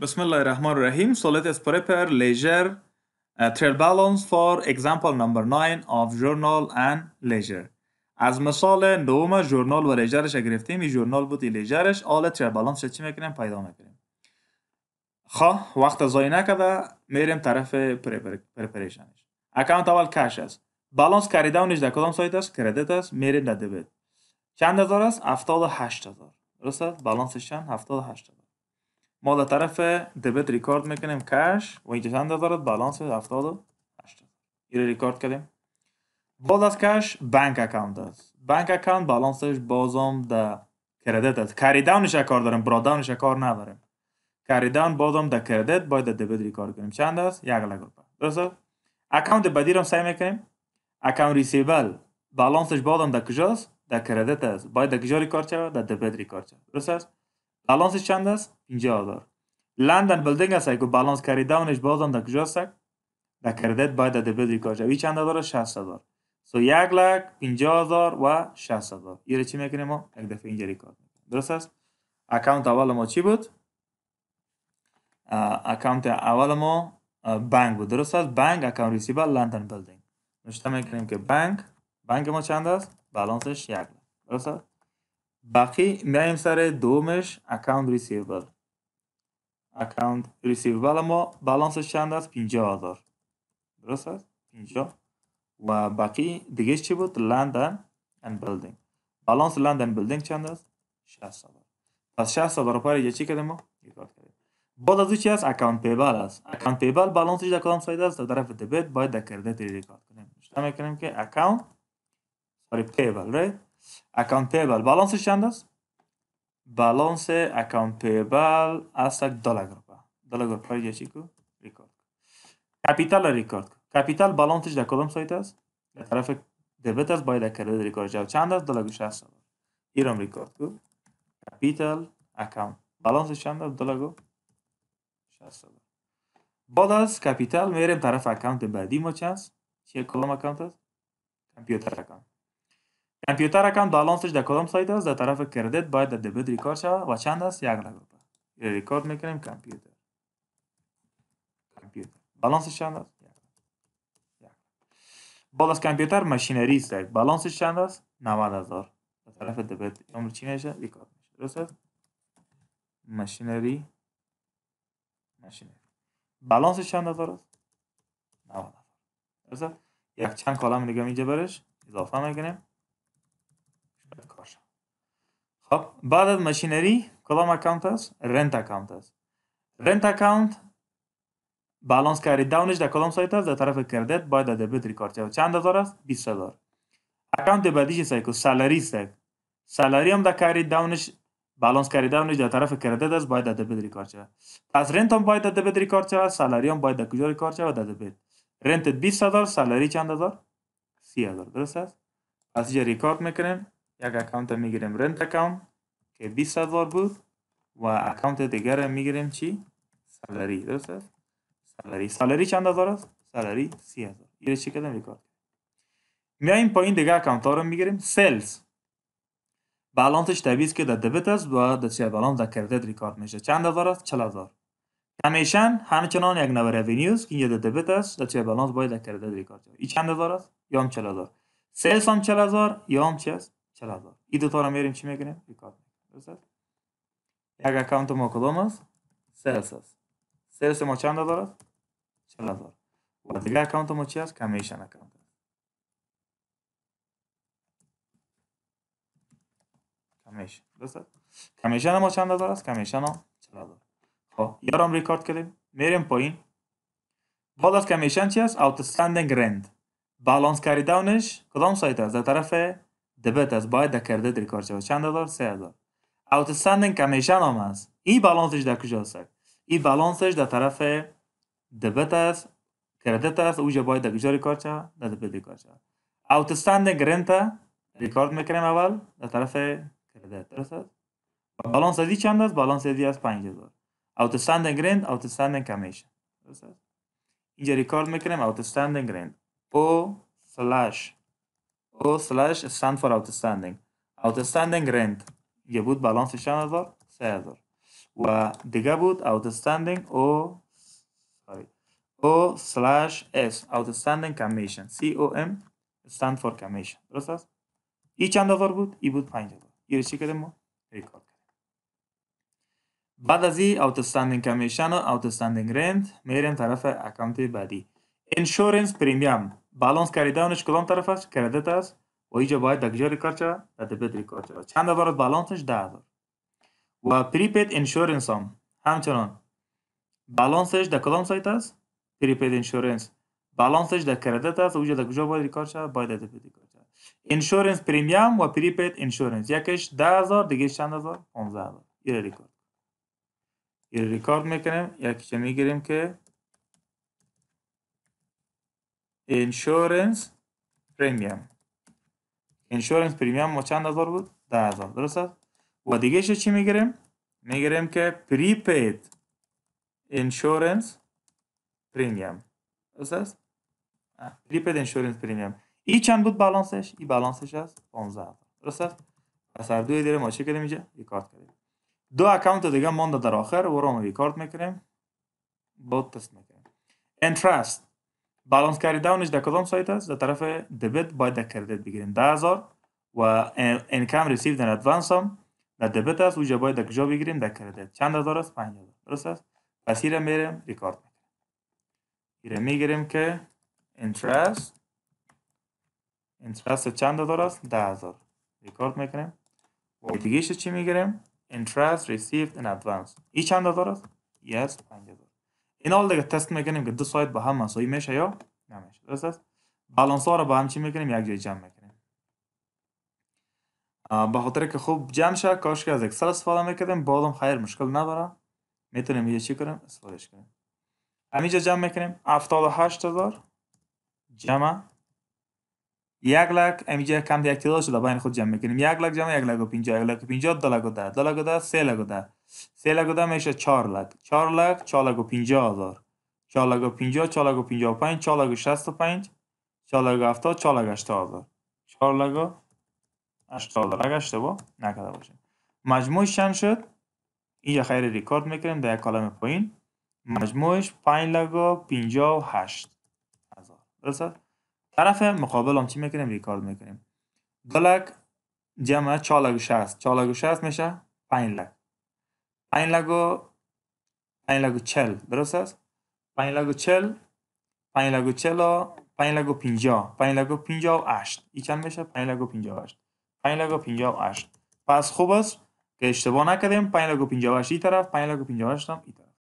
بسم الله الرحمن الرحیم us اس پرپر لیجر تریل بالانس فور اگزامپل نمبر 9 اف جورنال ان لیجر از مثال دوم جورنال و لیجرش گرفتیم این جورنال بود لیجرش آل تریل بالانس چی میکنیم پیدا میکنیم خواه خب، وقت زایی نکده میریم طرف پریپریشنش اکانت اول کش است بالانس کری داونش در کدام سایت است کردیت است میریم در دبیت چند هزار است هفتاد هشت هزار درست است بالانسش چند هفتاد هشت هزار ما در طرف دبت ریکارد میکنیم کش و اینجا چند دارد بالانس 78 این ریکارد کردیم بعد از کش بانک اکاونت است بانک اکاونت بالانسش بازم در کردیت است کاری داونش کار داریم برا داونش کار نداریم کاری داون بازم در کردیت باید در دبت ریکارد کنیم چند است یک لگ روپه درست است اکاونت بدی رو سعی میکنیم اکاونت ریسیبل بالانسش بازم در کجاست در کردیت است باید در کجا ریکارد شود در دبت ریکارد شود درست است بالانس چند است؟ 50 هزار لندن بلدنگ است که بالانس کردنش بازم در کجا است؟ در کردت باید در بزی کاشه وی چند هزار شهست هزار سو یک لک 50 هزار و شهست هزار یه چی میکنیم ما؟ یک دفعه اینجا میکنیم درست است؟ اکاونت اول ما چی بود؟ اکاونت اول ما بانک بود درست است؟ بانک اکاونت ریسیبل لندن بلدنگ نوشته میکنیم که بانک بانک ما چند است؟ بالانسش یک لک درست است؟ باقی میایم سر دومش اکاونت ریسیوبل اکاونت ریسیوبل ما بالانسش چند است 50000 درست است 50 و باقی دیگه چی بود لند اند بیلدینگ بالانس لند اند بیلدینگ چند است 60000 پس 60000 روپیه چی کردیم ما ایجاد کردیم بعد از او چی است اکاونت پیبل است اکاونت پیبل بالانسش در کدام ساید است در طرف دبیت باید در کردیت ریکارد کنیم نشته میکنیم که اکاونت سوری پیبل رایت account payable بالانسش چند است بالانس اکانتبل است دلار گروپ دلار گروپ را چی کو ریکورد کپیتال ریکورد کپیتال بالانسش در کدام سایت است در طرف دبت است باید کردید ریکارد جاو چند است دلار 60 ایرم ریکارد کو کپیتال اکانت بالانسش چند است دلار 60 بعد از کپیتال میریم طرف اکانت بعدی ما چند است چه کلام اکانت است کامپیوتر اکانت کمپیوتر کم بالانسش در کدام سایت است در طرف کردیت باید در دبیت ریکارد شود و چند است یک نگفت ریکارد میکنیم کامپیوتر. کامپیوتر. بالانسش چند است بعد از کمپیوتر ماشینری است بالانسش چند است 90000 در طرف دبیت عمر چی میشه ریکارد میشه درست است ماشینری ماشینری بالانسش چند هزار است 90000 درست است یک چند کالم دیگه اینجا برش اضافه میکنیم بتکرر خب بعد از ماشینری کدام اکانت است رنت اکانت است رنت اکانت بالانس کاری داونش در کدام سایت است در طرف کردت باید در دبیت ریکارد شد چند هزار است 20 هزار اکانت بعدیش سایکو سالاری است سالاری هم در کاری داونش بالانس کاری داونش در طرف کردت است باید در دبیت ریکارد شد پس رنت هم باید در دبیت ریکارد شد سالاری هم باید در کجا ریکارد شد در دبیت رنت 20 هزار سالاری چند هزار سی هزار درست است پس اینجا ریکارد میکنیم یک اکانت میگیریم رنت اکانت که 20 هزار بود و اکانت دیگر میگیریم چی؟ سالری درست است؟ سالری سالری چند هزار است؟ سالری 30 هزار یه چی کردیم ریکارد میایم پایین دیگه اکانت ها رو میگیریم سلز بالانسش تبیز که در دبت است و در چه بالانس در کردت ریکارد میشه چند هزار است؟ چل هزار کمیشن همچنان یک نوع رونیوز که اینجا در دبت است در چه بالانس باید در کردت ریکارد میشه ای چند هزار است؟ یا هم چل هزار سلز هم چل هزار یا هم چی است؟ چلازار ای تا رو میریم چی میکنیم؟ ریکارد میکنیم یک اکانت ما کدوم است؟ سلس است سلس ما چند دارد؟ چلازار و دیگه اکانت ما چی است؟ کمیشن اکانت کمیشن درست؟ کمیشن ما چند دارد؟ کمیشن هم چلازار خب یارم ریکارد کنیم میریم پایین بعد از کمیشن چی است؟ Outstanding Rent بالانس کاری داونش کدام سایت است؟ در طرف دبت از باید کار چه چند دلار سه هزار ئاوتستاندن کەمیشان ئامەز ئی باڵانسش دەکوژە سەر ئی باڵانسش دە تەرەفێ دەبێت از کردت از وژە باید دەگوژە ریکارچە دەدەبێت ریکارچە ئاوتستاندە گرنت ریکارد طرف کردت لە و بالانس ازی چند بالانس باڵانسێزی ئەس 5 هزار گرنت گرند کمیشن کەمیشن اینجا ریکارد میکرێن ئاوتستاندە گرنت او سلاش او slash stand for outstanding outstanding rent یه بود بالانس شما هزار سه هزار و دیگه بود outstanding او sorry او slash s outstanding commission c o m stand for commission درست است ای چند هزار بود ای بود پنج هزار ای چی کردیم ما ریکارد بعد از این outstanding commission و outstanding rent میریم طرف اکانت بعدی insurance premium بالانس کردنش کدام طرف است کردت است و اینجا باید دگجاری کار چه و دبیت ریکارد شود چند هزار بالانسش ده هزار و پریپید انشورنس هم همچنان بالانسش در کدام سایت است پریپید انشورنس بالانسش در کردت است و ایجا در کجا باید ریکارد چه باید دبیت ریکارد چه انشورنس پریمیام و پریپید انشورنس یکش ده هزار دیگه چند هزار پونزه هزار ریکارد این ریکارد میکنیم یکیش میگیریم که insurance premium insurance premium ما چند هزار بود؟ ده هزار درست است؟ و دیگه شو چی میگیریم؟ میگیریم که prepaid insurance premium درست است؟ prepaid insurance premium ای چند بود بالانسش؟ ای بالانسش است 15 هزار درست است؟ پس هر دوی دیره ما چی کردیم اینجا؟ ریکارد کردیم دو اکانت دیگه مانده در آخر و رو ما ریکارد میکنیم بود تست میکنیم انترست بالانس کردنش در کدام سایت است در طرف دبت باید در کردیت بگیرین هزار و انکام ریسیف در ادوانس هم در دبت است اونجا باید در کجا بگیریم در کردیت چند هزار است هزار درست است پس ایره میریم ریکارد میکنیم ایره میگیریم که انترست انترست چند هزار است هزار ریکارد میکنیم و دیگه چی میگیریم interest received in advance ای چند هزار است یه پنج هزار این حال دیگه تست میکنیم که دو سایت با هم مساوی میشه یا نمیشه درست است بالانس ها رو با هم چی میکنیم یک جای جمع میکنیم به خاطر که خوب جمع شه کاش که از اکسل استفاده میکردیم بعدم خیر مشکل نداره میتونیم یه چی کنیم استفاده کنیم همینجا جمع میکنیم 78000 جمع یک لک همینجا کم دیگه تعداد شده بین خود جمع میکنیم یک لک جمع یک لک و پینجا یک لک و پینجا دو لک و ده دو و ده سه لک و ده سه لک و میشه چهار لک چهار لک چهار لک و پینجا هزار چهار لک و پینجا چهار لک و پینجا و پنج چهار و شست و پنج چهار و هفتاد هزار و مجموعش چند شد اینجا خیلی ریکارد میکنیم در یک کالم پایین مجموعش پنج لک و و هشت هزار درست؟ طرف مقابل هم چی میکنیم ریکارد میکنیم دو جمع چهار لک و شست چهار و شست میشه پنج لگ 5 5 چل درست است پنج 40 چل 5 لگو 40 5 لگو 50 5 لگو 58 این چند میشه 5 لگو 58 5 لگو 58 پس خوب است که اشتباه نکردیم 5 لگو 58 این طرف پنج لگو 58 هم این طرف